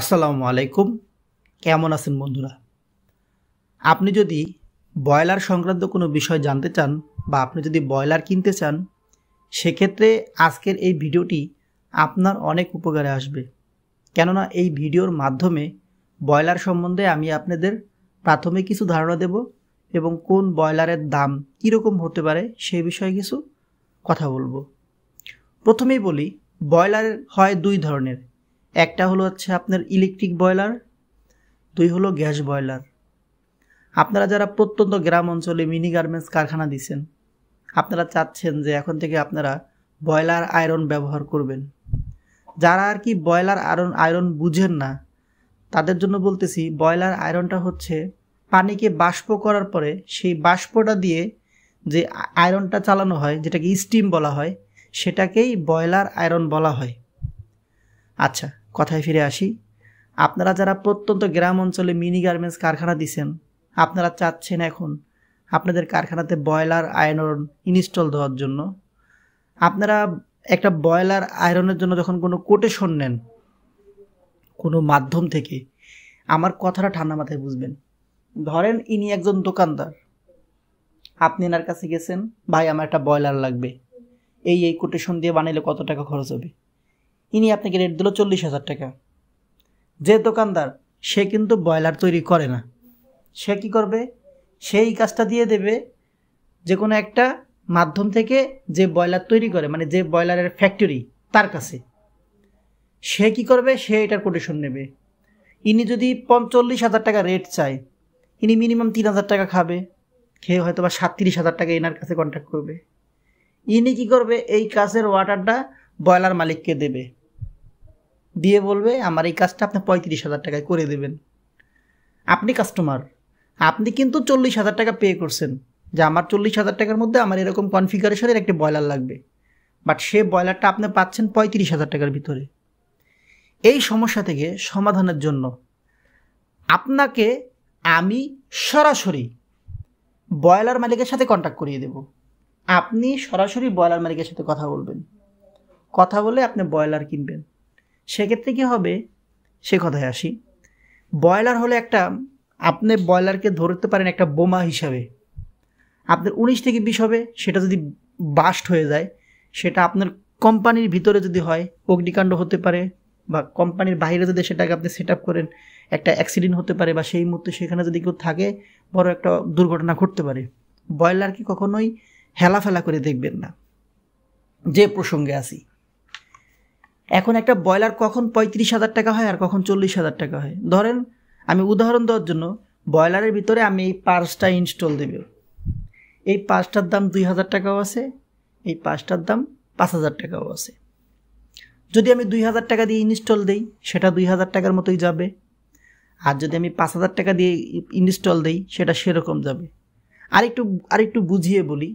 আসসালামু আলাইকুম কেমন আছেন বন্ধুরা আপনি যদি ব্রয়লার সংক্রান্ত কোনো বিষয় জানতে চান বা আপনি যদি ব্রয়লার কিনতে চান সেক্ষেত্রে আজকের এই ভিডিওটি আপনার অনেক উপকারে আসবে কেননা এই ভিডিওর মাধ্যমে ব্রয়লার সম্বন্ধে আমি আপনাদের প্রাথমিক কিছু ধারণা দেব এবং কোন ব্রয়লারের দাম কীরকম হতে পারে সেই বিষয়ে কিছু কথা বলবো প্রথমেই বলি ব্রয়লার হয় দুই ধরনের একটা হলো হচ্ছে আপনার ইলেকট্রিক বয়লার দুই হলো গ্যাস বয়লার আপনারা যারা প্রত্যন্ত গ্রাম অঞ্চলে মিনি গার্মেন্টস কারখানা দিচ্ছেন আপনারা চাচ্ছেন যে এখন থেকে আপনারা বয়লার আয়রন ব্যবহার করবেন যারা আর কি ব্রয়লার আয়রন আয়রন বুঝেন না তাদের জন্য বলতেছি ব্রয়লার আয়রনটা হচ্ছে পানিকে বাষ্প করার পরে সেই বাষ্পটা দিয়ে যে আয়রনটা চালানো হয় যেটাকে স্টিম বলা হয় সেটাকেই ব্রয়লার আয়রন বলা হয় আচ্ছা কথায় ফিরে আসি আপনারা যারা প্রত্যন্ত গ্রাম অঞ্চলে মিনি গার্মেন্টস কারখানা দিছেন আপনারা চাচ্ছেন এখন আপনাদের কারখানাতে ব্রয়লার আয়রন ইনস্টল দেওয়ার জন্য আপনারা একটা ব্রয়লার আয়রনের জন্য যখন কোনো কোটেশন নেন কোনো মাধ্যম থেকে আমার কথাটা ঠান্ডা মাথায় বুঝবেন ধরেন ইনি একজন দোকানদার আপনি এনার কাছে গেছেন ভাই আমার একটা ব্রয়লার লাগবে এই এই কোটেশন দিয়ে বানাইলে কত টাকা খরচ হবে ইনি আপনাকে রেট দিল চল্লিশ হাজার টাকা যে দোকানদার সে কিন্তু ব্রয়লার তৈরি করে না সে কি করবে সেই কাজটা দিয়ে দেবে যে কোনো একটা মাধ্যম থেকে যে ব্রয়লার তৈরি করে মানে যে ব্রয়লারের ফ্যাক্টরি তার কাছে সে কি করবে সে এটার কোটেশন নেবে ইনি যদি পঞ্চল্লিশ হাজার টাকা রেট চায় ইনি মিনিমাম তিন হাজার টাকা খাবে খেয়ে হয়তো বা সাতত্রিশ হাজার টাকা এনার কাছে কন্ট্যাক্ট করবে ইনি কি করবে এই কাজের ওয়াটারটা ব্রয়লার মালিককে দেবে দিয়ে বলবে আমার এই কাজটা আপনি পঁয়ত্রিশ হাজার টাকায় করে দেবেন আপনি কাস্টমার আপনি কিন্তু চল্লিশ হাজার টাকা পে করছেন যে আমার চল্লিশ হাজার টাকার মধ্যে আমার এরকম কনফিগারেশনের একটি ব্রয়লার লাগবে বাট সে ব্রয়লারটা আপনি পাচ্ছেন পঁয়ত্রিশ হাজার টাকার ভিতরে এই সমস্যা থেকে সমাধানের জন্য আপনাকে আমি সরাসরি ব্রয়লার মালিকের সাথে কন্ট্যাক্ট করিয়ে দেব আপনি সরাসরি ব্রয়লার মালিকের সাথে কথা বলবেন কথা বলে আপনি ব্রয়লার কিনবেন সেক্ষেত্রে কী হবে সে কথায় আসি ব্রয়লার হলে একটা আপনি ব্রয়লারকে ধরতে পারেন একটা বোমা হিসাবে আপনার উনিশ থেকে বিশ হবে সেটা যদি বাস্ট হয়ে যায় সেটা আপনার কোম্পানির ভিতরে যদি হয় অগ্নিকাণ্ড হতে পারে বা কোম্পানির বাইরে যদি সেটাকে আপনি সেট করেন একটা অ্যাক্সিডেন্ট হতে পারে বা সেই মুহূর্তে সেখানে যদি কেউ থাকে বড় একটা দুর্ঘটনা ঘটতে পারে ব্রয়লারকে কখনোই হেলাফেলা করে দেখবেন না যে প্রসঙ্গে আসি এখন একটা ব্রয়লার কখন পঁয়ত্রিশ হাজার টাকা হয় আর কখন চল্লিশ হাজার টাকা হয় ধরেন আমি উদাহরণ দেওয়ার জন্য ব্রয়লারের ভিতরে আমি এই পার্সটা ইনস্টল দেব এই পার্সটার দাম দুই হাজার টাকাও আছে এই পার্সটার দাম পাঁচ হাজার টাকাও আছে যদি আমি দুই হাজার টাকা দিয়ে ইনস্টল দিই সেটা দুই হাজার টাকার মতোই যাবে আর যদি আমি পাঁচ হাজার টাকা দিয়ে ইনস্টল দিই সেটা সেরকম যাবে আরেকটু আরেকটু বুঝিয়ে বলি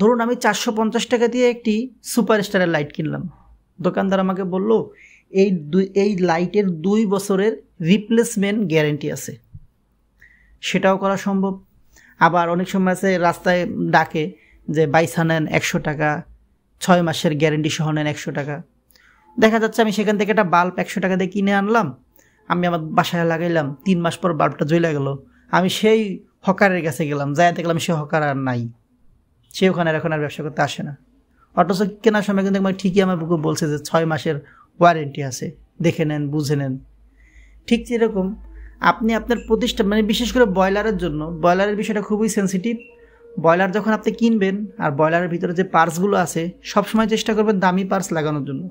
ধরুন আমি চারশো পঞ্চাশ টাকা দিয়ে একটি সুপার স্টারের লাইট কিনলাম দোকানদার আমাকে বলল এই দুই এই লাইটের দুই বছরের রিপ্লেসমেন্ট গ্যারেন্টি আছে সেটাও করা সম্ভব আবার অনেক সময় আছে রাস্তায় ডাকে যে বাইসা নেন একশো টাকা ছয় মাসের গ্যারেন্টি সহ নেন একশো টাকা দেখা যাচ্ছে আমি সেখান থেকে একটা বাল্ব একশো টাকা দিয়ে কিনে আনলাম আমি আমার বাসায় লাগাইলাম তিন মাস পর বাল্বটা জ্বলে গেল আমি সেই হকারের কাছে গেলাম যাই দেখলাম সে হকার আর নাই সে ওখানে এখন আর ব্যবসা করতে আসে না অটোসক কেনার সময় কিন্তু একবার ঠিকই বুকে বলছে যে ছয় মাসের ওয়ারেন্টি আছে দেখে নেন বুঝে নেন ঠিক যেরকম আপনি আপনার প্রতিষ্ঠান মানে বিশেষ করে ব্রয়লারের জন্য ব্রয়লারের বিষয়টা খুবই সেন্সিটিভ ব্রয়লার যখন আপনি কিনবেন আর ব্রয়লারের ভিতরে যে পার্সগুলো আছে সবসময় চেষ্টা করবেন দামি পার্স লাগানোর জন্য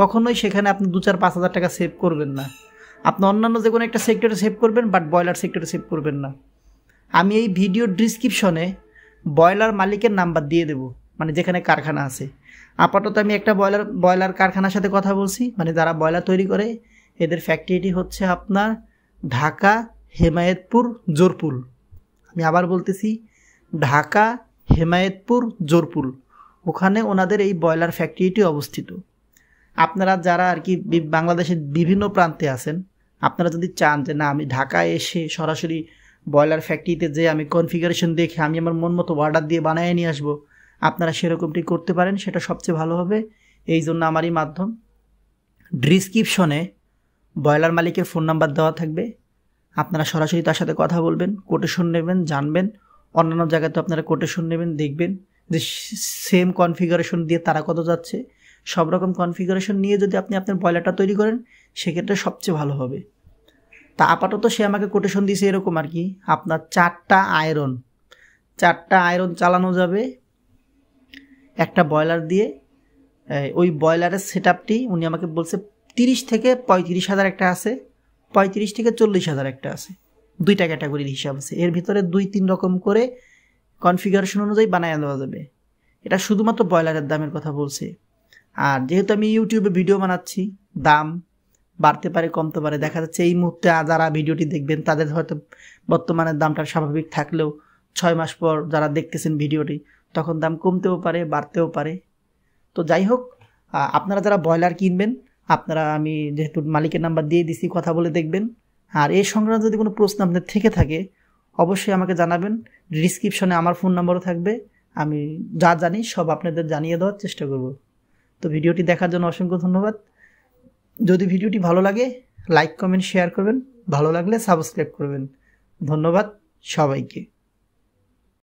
কখনোই সেখানে আপনি দু চার পাঁচ হাজার টাকা সেভ করবেন না আপনি অন্যান্য যে কোনো একটা সেক্টরে সেভ করবেন বাট ব্রয়লার সেক্টরে সেভ করবেন না আমি এই ভিডিও ডিসক্রিপশনে ব্রয়লার মালিকের নাম্বার দিয়ে দেবো মানে যেখানে কারখানা আছে আপাতত আমি একটা ব্রয়লার ব্রয়লার কারখানার সাথে কথা বলছি মানে যারা ব্রয়লার তৈরি করে এদের ফ্যাক্টরিটি হচ্ছে আপনার ঢাকা হেমায়েতপুর জোরপুল আমি আবার বলতেছি ঢাকা হেমায়েতপুর জোরপুল ওখানে ওনাদের এই ব্রয়লার ফ্যাক্টরিটি অবস্থিত আপনারা যারা আর কি বাংলাদেশের বিভিন্ন প্রান্তে আছেন আপনারা যদি চান যে না আমি ঢাকায় এসে সরাসরি ব্রয়লার ফ্যাক্টরিতে যে আমি কনফিগারেশন দেখে আমি আমার মন মতো অর্ডার দিয়ে বানিয়ে নিয়ে আসবো আপনারা সেরকমটি করতে পারেন সেটা সবচেয়ে ভালো হবে এই জন্য আমারই মাধ্যম ডিসক্রিপশনে ব্রয়লার মালিকের ফোন নাম্বার দেওয়া থাকবে আপনারা সরাসরি তার সাথে কথা বলবেন কোটেশন নেবেন জানবেন অন্যান্য জায়গাতে আপনারা কোটেশন নেবেন দেখবেন যে সেম কনফিগারেশন দিয়ে তারা কত যাচ্ছে সব রকম কনফিগারেশন নিয়ে যদি আপনি আপনার ব্রয়লারটা তৈরি করেন সেক্ষেত্রে সবচেয়ে ভালো হবে তা আপাতত সে আমাকে কোটেশন দিয়েছে এরকম আর কি আপনার চারটা আয়রন চারটা আয়রন চালানো যাবে একটা ব্রয়লার দিয়ে ওই ব্রয়লারের সেট আপটি উনি আমাকে বলছে তিরিশ থেকে পঁয়ত্রিশ হাজার একটা আছে পঁয়ত্রিশ থেকে চল্লিশ হাজার একটা আছে দুইটা ক্যাটাগরির হিসাব আছে এর ভিতরে দুই তিন রকম করে কনফিগারেশন অনুযায়ী বানায় দেওয়া যাবে এটা শুধুমাত্র ব্রয়লারের দামের কথা বলছে আর যেহেতু আমি ইউটিউবে ভিডিও বানাচ্ছি দাম বাড়তে পারে কমতে পারে দেখা যাচ্ছে এই মুহূর্তে যারা ভিডিওটি দেখবেন তাদের হয়তো বর্তমানে দামটা স্বাভাবিক থাকলেও ছয় মাস পর যারা দেখতেছেন ভিডিওটি তখন দাম কমতেও পারে বাড়তেও পারে তো যাই হোক আপনারা যারা ব্রয়লার কিনবেন আপনারা আমি যেহেতু মালিকের নাম্বার দিয়ে দিছি কথা বলে দেখবেন আর এই সংক্রান্ত যদি কোনো প্রশ্ন আপনাদের থেকে থাকে অবশ্যই আমাকে জানাবেন ডিসক্রিপশনে আমার ফোন নম্বরও থাকবে আমি যা জানি সব আপনাদের জানিয়ে দেওয়ার চেষ্টা করব তো ভিডিওটি দেখার জন্য অসংখ্য ধন্যবাদ যদি ভিডিওটি ভালো লাগে লাইক কমেন্ট শেয়ার করবেন ভালো লাগলে সাবস্ক্রাইব করবেন ধন্যবাদ সবাইকে